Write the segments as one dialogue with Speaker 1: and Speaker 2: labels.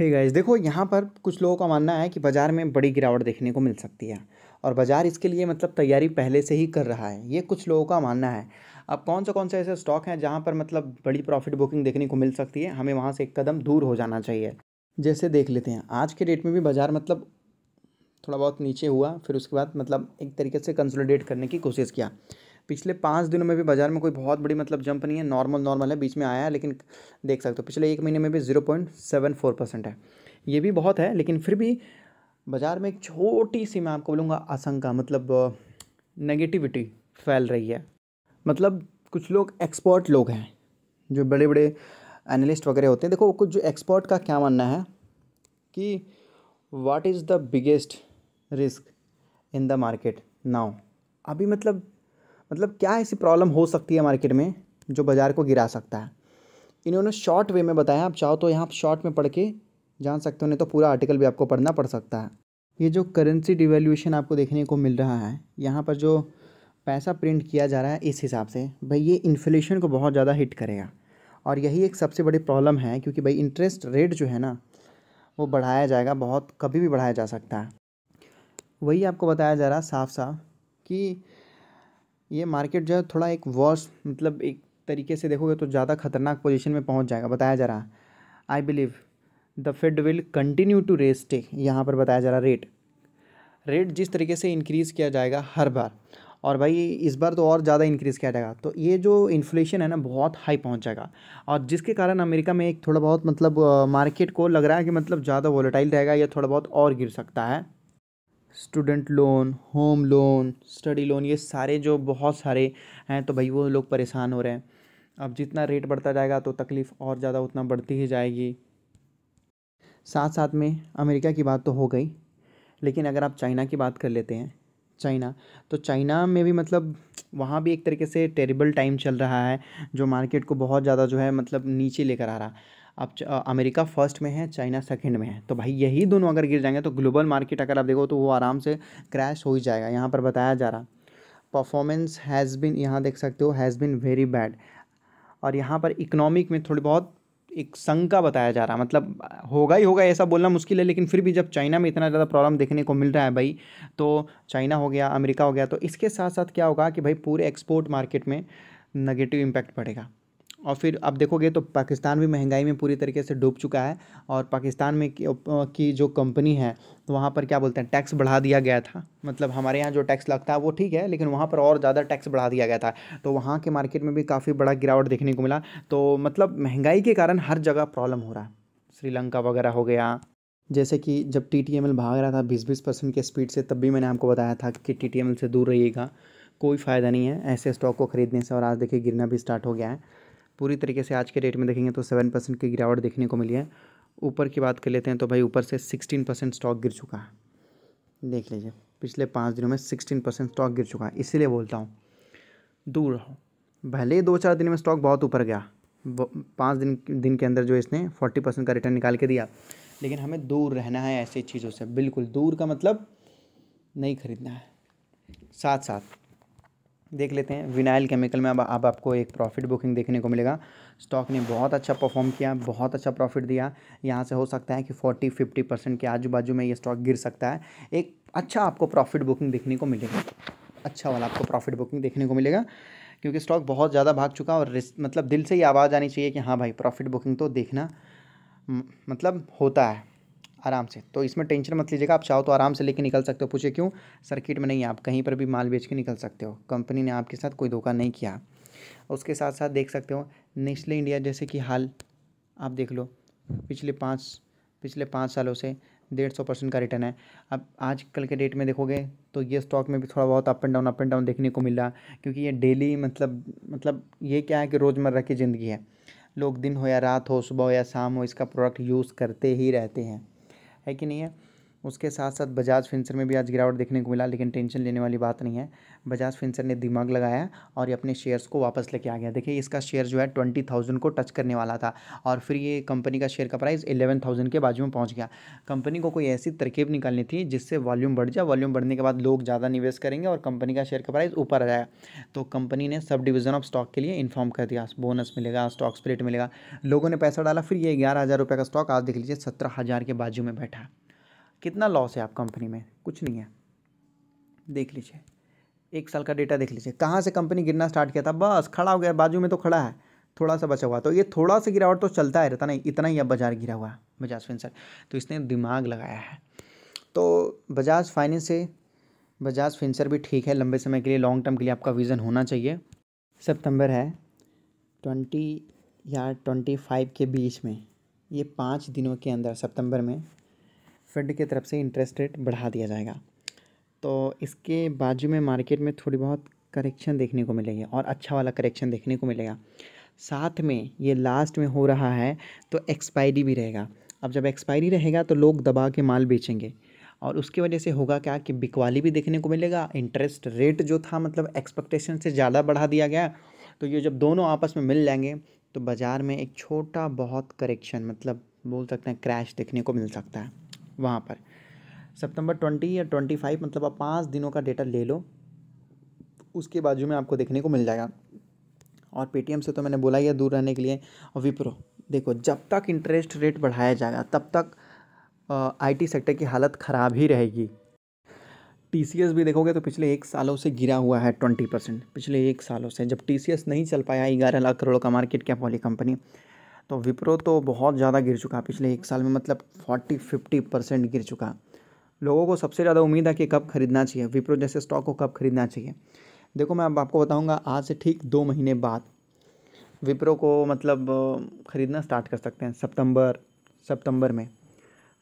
Speaker 1: hey guys देखो यहाँ पर कुछ लोगों का मानना है कि बाज़ार में बड़ी गिरावट देखने को मिल सकती है और बाज़ार इसके लिए मतलब तैयारी पहले से ही कर रहा है ये कुछ लोगों का मानना है अब कौन सा कौन से ऐसे स्टॉक हैं जहाँ पर मतलब बड़ी प्रॉफिट बुकिंग देखने को मिल सकती है हमें वहाँ से एक कदम दूर हो जाना चाहिए जैसे देख लेते हैं आज के डेट में भी बाज़ार मतलब थोड़ा बहुत नीचे हुआ फिर उसके बाद मतलब एक तरीके से कंसोलिडेट करने की कोशिश किया पिछले पाँच दिनों में भी बाजार में कोई बहुत बड़ी मतलब जंप नहीं है नॉर्मल नॉर्मल है बीच में आया है लेकिन देख सकते हो पिछले एक महीने में भी zero point seven four percent है ये भी बहुत है लेकिन फिर भी बाज़ार में एक छोटी सी मैं आपको बोलूँगा आशंका मतलब नेगेटिविटी फैल रही है मतलब कुछ लोग एक्सपर्ट लोग हैं जो बड़े बड़े एनालिस्ट वगैरह होते हैं देखो कुछ जो एक्सपर्ट का क्या मानना है कि what is the biggest risk in the market now अभी मतलब मतलब क्या ऐसी प्रॉब्लम हो सकती है मार्केट में जो बाज़ार को गिरा सकता है इन्होंने शॉर्ट वे में बताया आप चाहो तो यहाँ आप शॉर्ट में पढ़ के जान सकते हो नहीं तो पूरा आर्टिकल भी आपको पढ़ना पड़ सकता है ये जो करेंसी डिवेल्यूशन आपको देखने को मिल रहा है यहाँ पर जो पैसा प्रिंट किया जा रहा है इस हिसाब से भाई ये इन्फ्लेशन को बहुत ज़्यादा हिट करेगा और यही एक सबसे बड़ी प्रॉब्लम है क्योंकि भाई इंटरेस्ट रेट जो है ना वो बढ़ाया जाएगा बहुत कभी भी बढ़ाया जा सकता है वही आपको बताया जा रहा साफ साफ कि ये मार्केट जो है थोड़ा एक वॉश मतलब एक तरीके से देखोगे तो ज़्यादा खतरनाक पोजीशन में पहुंच जाएगा बताया जा रहा है I believe the Fed will continue to raise take यहाँ पर बताया जा रहा रेट रेट जिस तरीके से इंक्रीज़ किया जाएगा हर बार और भाई इस बार तो और ज़्यादा इंक्रीज़ किया जाएगा तो ये जो इन्फ्लेशन है ना बहुत हाई पहुँच जाएगा और जिसके कारण अमेरिका में एक थोड़ा बहुत मतलब मार्केट को लग रहा है कि मतलब ज़्यादा वॉलेटाइल रहेगा या थोड़ा बहुत और गिर सकता है student loan home loan study loan ये सारे जो बहुत सारे हैं तो भाई वो लोग परेशान हो रहे हैं अब जितना रेट बढ़ता जाएगा तो तकलीफ़ और ज़्यादा उतना बढ़ती ही जाएगी साथ साथ में अमेरिका की बात तो हो गई लेकिन अगर आप चाइना की बात कर लेते हैं चाइना तो चाइना में भी मतलब वहाँ भी एक तरीके से टेरिबल टाइम चल रहा है जो मार्केट को बहुत ज़्यादा जो है मतलब नीचे लेकर आ रहा अब अमेरिका फर्स्ट में है चाइना सेकंड में है तो भाई यही दोनों अगर गिर जाएंगे तो ग्लोबल मार्केट अगर आप देखो तो वो आराम से क्रैश हो ही जाएगा यहाँ पर बताया जा रहा परफॉर्मेंस हैज़ बिन यहाँ देख सकते हो हैज़ बिन वेरी बैड और यहाँ पर इकोनॉमिक में थोड़ी बहुत एक शंका बताया जा रहा मतलब होगा ही होगा ऐसा बोलना मुश्किल है लेकिन फिर भी जब चाइना में इतना ज़्यादा प्रॉब्लम देखने को मिल रहा है भाई तो चाइना हो गया अमेरिका हो गया तो इसके साथ साथ क्या होगा कि भाई पूरे एक्सपोर्ट मार्केट में नेगेटिव इम्पैक्ट पड़ेगा और फिर आप देखोगे तो पाकिस्तान भी महंगाई में पूरी तरीके से डूब चुका है और पाकिस्तान में की जो कंपनी है तो वहाँ पर क्या बोलते हैं टैक्स बढ़ा दिया गया था मतलब हमारे यहाँ जो टैक्स लगता है वो ठीक है लेकिन वहाँ पर और ज़्यादा टैक्स बढ़ा दिया गया था तो वहाँ के मार्केट में भी काफ़ी बड़ा गिरावट देखने को मिला तो मतलब महंगाई के कारण हर जगह प्रॉब्लम हो रहा है श्रीलंका वगैरह हो गया जैसे कि जब टी टी एम एल भाग रहा था बीस बीस परसेंट के स्पीड से तब भी मैंने आपको बताया था कि टी टी एम एल से दूर रहिएगा कोई फ़ायदा नहीं है ऐसे स्टॉक को ख़रीदने से और आज देखिए गिरना भी स्टार्ट हो गया है पूरी तरीके से आज के डेट में देखेंगे तो सेवन परसेंट की गिरावट देखने को मिली है ऊपर की बात कर लेते हैं तो भाई ऊपर से सिक्सटीन परसेंट स्टॉक गिर चुका है देख लीजिए पिछले पाँच दिनों में सिक्सटीन परसेंट स्टॉक गिर चुका है इसीलिए बोलता हूँ दूर रहो भले ही दो चार दिन में स्टॉक बहुत ऊपर गया पाँच दिन दिन के अंदर जो इसने फोर्टी परसेंट का रिटर्न निकाल के दिया लेकिन हमें दूर रहना है ऐसी चीज़ों से बिल्कुल दूर का मतलब नहीं खरीदना है साथ साथ देख लेते हैं विनाइल केमिकल में अब आप आपको एक प्रॉफिट बुकिंग देखने को मिलेगा स्टॉक ने बहुत अच्छा परफॉर्म किया बहुत अच्छा प्रॉफिट दिया यहाँ से हो सकता है कि फोर्टी फिफ्टी परसेंट के आजू बाजू में ये स्टॉक गिर सकता है एक अच्छा आपको प्रॉफिट बुकिंग देखने को मिलेगा अच्छा वाला आपको प्रॉफिट बुकिंग देखने को मिलेगा क्योंकि स्टॉक बहुत ज़्यादा भाग चुका और मतलब दिल से ही आवाज़ आनी चाहिए कि हाँ भाई प्रॉफिट बुकिंग तो देखना मतलब होता है आराम से तो इसमें टेंशन मत लीजिएगा आप चाहो तो आराम से लेके निकल सकते हो पूछे क्यों सर्किट में नहीं आप कहीं पर भी माल बेच के निकल सकते हो कंपनी ने आपके साथ कोई धोखा नहीं किया उसके साथ साथ देख सकते हो नेस्ले इंडिया जैसे कि हाल आप देख लो पिछले पाँच पिछले पाँच सालों से डेढ़ सौ परसेंट का रिटर्न है अब आज कल के डेट में देखोगे तो ये स्टॉक में भी थोड़ा बहुत up and down up and down देखने को मिल रहा क्योंकि ये डेली मतलब मतलब ये क्या है कि रोज़मर्रा की ज़िंदगी है लोग दिन हो या रात हो सुबह हो या शाम हो इसका प्रोडक्ट यूज़ करते ही रहते हैं है कि नहीं है उसके साथ साथ बजाज फिंसर में भी आज गिरावट देखने को मिला लेकिन टेंशन लेने वाली बात नहीं है बजाज फिंसर ने दिमाग लगाया और ये अपने शेयर्स को वापस लेके आ गया देखिए इसका शेयर जो है ट्वेंटी थाउजेंड को टच करने वाला था और फिर ये कंपनी का शेयर का प्राइस एलेवन थाउजेंड के बाजू में पहुँच गया कंपनी को कोई ऐसी तरकीब निकालनी थी जिससे वॉल्यूम बढ़ जाए वॉल्यूम बढ़ने के बाद लोग ज़्यादा निवेश करेंगे और कंपनी का शेयर का प्राइस ऊपर आ जाएगा तो कंपनी ने सब डिवीज़न ऑफ स्टॉक के लिए इन्फॉर्म कर दिया बोनस मिलेगा स्टॉक स्प्लिट मिलेगा लोगों ने पैसा डाला फिर ये ग्यारह हज़ार रुपये का स्टॉक आज देख लीजिए सत्रह हज़ार के बाजू में बैठा कितना लॉस है आप कंपनी में कुछ नहीं है देख लीजिए एक साल का डेटा देख लीजिए कहाँ से कंपनी गिरना स्टार्ट किया था बस खड़ा हो गया बाजू में तो खड़ा है थोड़ा सा बचा हुआ तो ये थोड़ा सा गिरावट तो चलता है रहता नहीं इतना ही अब बाजार गिरा हुआ है बजाज फिनसर तो इसने दिमाग लगाया है तो बजाज फाइनेंस से बजाज फिनसर भी ठीक है लंबे समय के लिए लॉन्ग टर्म के लिए आपका विज़न होना चाहिए सितंबर है ट्वेंटी या ट्वेंटी फाइव के बीच में ये पाँच दिनों के अंदर सितंबर में फेड की तरफ से इंटरेस्ट रेट बढ़ा दिया जाएगा तो इसके बाजू में मार्केट में थोड़ी बहुत करेक्शन देखने को मिलेगी और अच्छा वाला करेक्शन देखने को मिलेगा साथ में ये लास्ट में हो रहा है तो एक्सपायरी भी रहेगा अब जब एक्सपायरी रहेगा तो लोग दबा के माल बेचेंगे और उसकी वजह से होगा क्या कि बिकवाली भी देखने को मिलेगा इंटरेस्ट रेट जो था मतलब एक्सपेक्टेशन से ज़्यादा बढ़ा दिया गया तो ये जब दोनों आपस में मिल जाएंगे तो बाज़ार में एक छोटा बहुत करेक्शन मतलब बोल सकते हैं क्रैश देखने को मिल सकता है वहाँ पर सितंबर ट्वेंटी या ट्वेंटी फाइव मतलब आप पाँच दिनों का डेटा ले लो उसके बाजू में आपको देखने को मिल जाएगा और पेटीएम से तो मैंने बोला ही दूर रहने के लिए विप्रो देखो जब तक इंटरेस्ट रेट बढ़ाया जाएगा तब तक आईटी सेक्टर की हालत ख़राब ही रहेगी टी भी देखोगे तो पिछले एक सालों से गिरा हुआ है ट्वेंटी परसेंट पिछले एक सालों से जब टी नहीं चल पाया ग्यारह लाख करोड़ का मार्केट कैप वाली कंपनी तो विप्रो तो बहुत ज़्यादा गिर चुका पिछले एक साल में मतलब फोर्टी फिफ्टी परसेंट गिर चुका लोगों को सबसे ज़्यादा उम्मीद है कि कब खरीदना चाहिए विप्रो जैसे स्टॉक को कब खरीदना चाहिए देखो मैं अब आपको बताऊंगा आज से ठीक दो महीने बाद विप्रो को मतलब ख़रीदना स्टार्ट कर सकते हैं सितंबर सितंबर में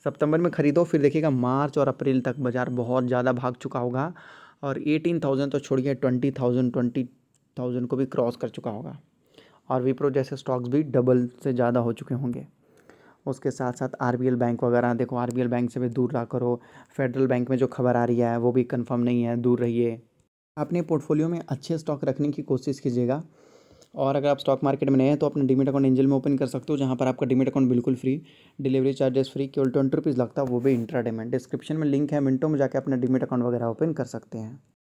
Speaker 1: सितंबर में ख़रीदो फिर देखिएगा मार्च और अप्रैल तक बाज़ार बहुत ज़्यादा भाग चुका होगा और एटीन थाउजेंड तो छोड़िए ट्वेंटी थाउजेंड ट्वेंटी थाउजेंड को भी क्रॉस कर चुका होगा और विप्रो जैसे स्टॉक्स भी डबल से ज़्यादा हो चुके होंगे उसके साथ साथ आर बैंक वगैरह देखो आर बैंक से भी दूर रहा करो फेडरल बैंक में जो खबर आ रही है वो भी कंफर्म नहीं है दूर रहिए अपने पोर्टफोलियो में अच्छे स्टॉक रखने की कोशिश कीजिएगा और अगर आप स्टॉक मार्केट में नए हैं तो अपने डिमिट अकाउंट एंजल में ओपन कर सकते हो जहाँ पर आपका डिमिट अकाउंट बिल्कुल फ्री डिलीवरी चार्जेस फ्री केवल ट्वेंटी रुपीज़ लगता है वो भी इंट्रा में डिस्क्रिप्शन में लिंक है मिनटों में जाकर अपना डिमिट अकाउंट वगैरह ओपन कर सकते हैं